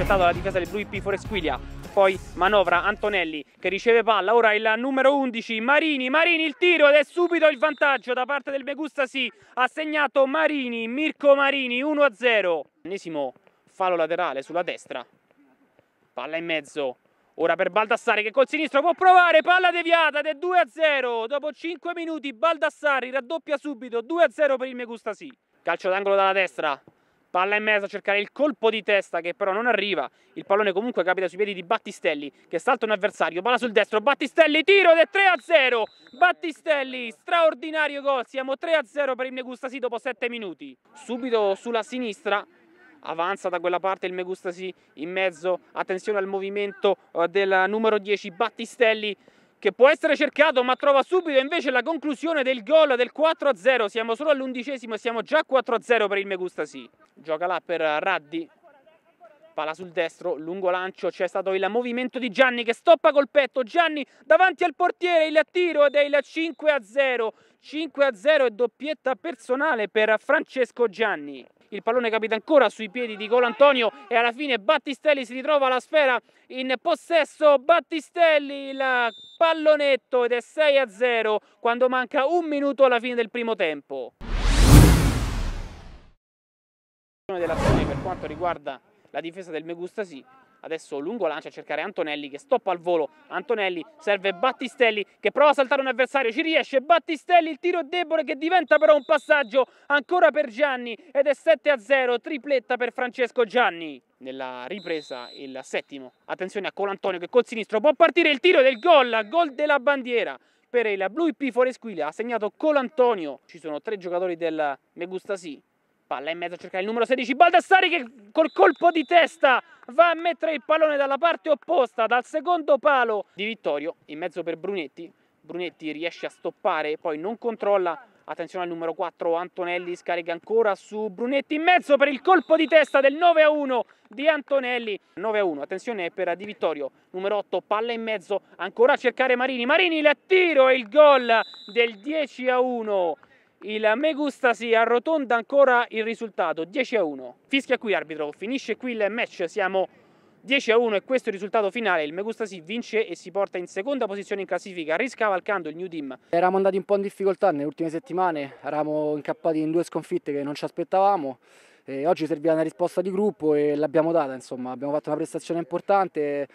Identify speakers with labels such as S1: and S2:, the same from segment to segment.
S1: intercettato la difesa del Blue IP Foresquiglia poi manovra Antonelli che riceve palla ora il numero 11 Marini Marini il tiro ed è subito il vantaggio da parte del Megusta sì ha segnato Marini Mirko Marini 1 0 ennesimo fallo laterale sulla destra palla in mezzo Ora per Baldassari che col sinistro può provare, palla deviata ed è 2-0. Dopo 5 minuti Baldassari raddoppia subito, 2-0 per il Megustasi. Calcio d'angolo dalla destra, palla in mezzo a cercare il colpo di testa che però non arriva, il pallone comunque capita sui piedi di Battistelli che salta un avversario, palla sul destro, Battistelli tiro del 3 a 0, Battistelli straordinario gol, siamo 3 a 0 per il Megustasi dopo 7 minuti, subito sulla sinistra avanza da quella parte il Megustasi in mezzo, attenzione al movimento eh, del numero 10 Battistelli che può essere cercato ma trova subito invece la conclusione del gol del 4-0, siamo solo all'undicesimo e siamo già 4-0 per il Megustasi Gioca là per Raddi, palla sul destro, lungo lancio, c'è stato il movimento di Gianni che stoppa col petto, Gianni davanti al portiere, il tiro ed è il 5-0, 5-0 e doppietta personale per Francesco Gianni il pallone capita ancora sui piedi di Golo Antonio e alla fine Battistelli si ritrova la sfera in possesso Battistelli il pallonetto ed è 6 a 0 quando manca un minuto alla fine del primo tempo dell'azione per quanto riguarda la difesa del Megustasi adesso lungo lancia a cercare Antonelli che stoppa al volo, Antonelli serve Battistelli che prova a saltare un avversario, ci riesce, Battistelli il tiro è debole che diventa però un passaggio ancora per Gianni ed è 7 a 0, tripletta per Francesco Gianni. Nella ripresa il settimo, attenzione a Colantonio che col sinistro può partire il tiro del gol, gol della bandiera per il Blue IP Foresquile, ha segnato Colantonio, ci sono tre giocatori del Megustasi Palla in mezzo a cercare il numero 16 Baldassari che col colpo di testa va a mettere il pallone dalla parte opposta, dal secondo palo di Vittorio, in mezzo per Brunetti. Brunetti riesce a stoppare, poi non controlla. Attenzione al numero 4 Antonelli, scarica ancora su Brunetti in mezzo per il colpo di testa del 9 a 1 di Antonelli. 9 a 1, attenzione per Di Vittorio, numero 8, palla in mezzo, ancora a cercare Marini. Marini l'attiro e il gol del 10 a 1 il me gusta si arrotonda ancora il risultato, 10 a 1. Fischia qui arbitro, finisce qui il match, siamo 10 a 1 e questo è il risultato finale. Il Megusta si vince e si porta in seconda posizione in classifica, riscavalcando il New Team.
S2: Eravamo andati un po' in difficoltà nelle ultime settimane, eravamo incappati in due sconfitte che non ci aspettavamo. E oggi serviva una risposta di gruppo e l'abbiamo data, insomma, abbiamo fatto una prestazione importante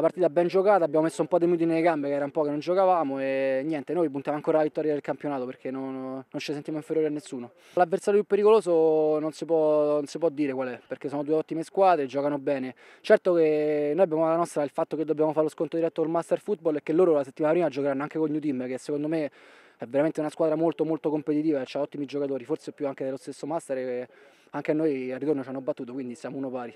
S2: una partita ben giocata, abbiamo messo un po' di minuti nelle gambe che era un po' che non giocavamo e niente, noi puntiamo ancora alla vittoria del campionato perché non, non ci sentiamo inferiori a nessuno. L'avversario più pericoloso non si, può, non si, può, dire qual è, perché sono due ottime squadre, giocano bene. Certo che noi abbiamo la nostra, il fatto che dobbiamo fare lo sconto diretto col Master Football e che loro la settimana prima giocheranno anche con New Team che secondo me è veramente una squadra molto molto competitiva e ha ottimi giocatori, forse più anche dello stesso Master che anche a noi al ritorno ci hanno battuto, quindi siamo uno pari.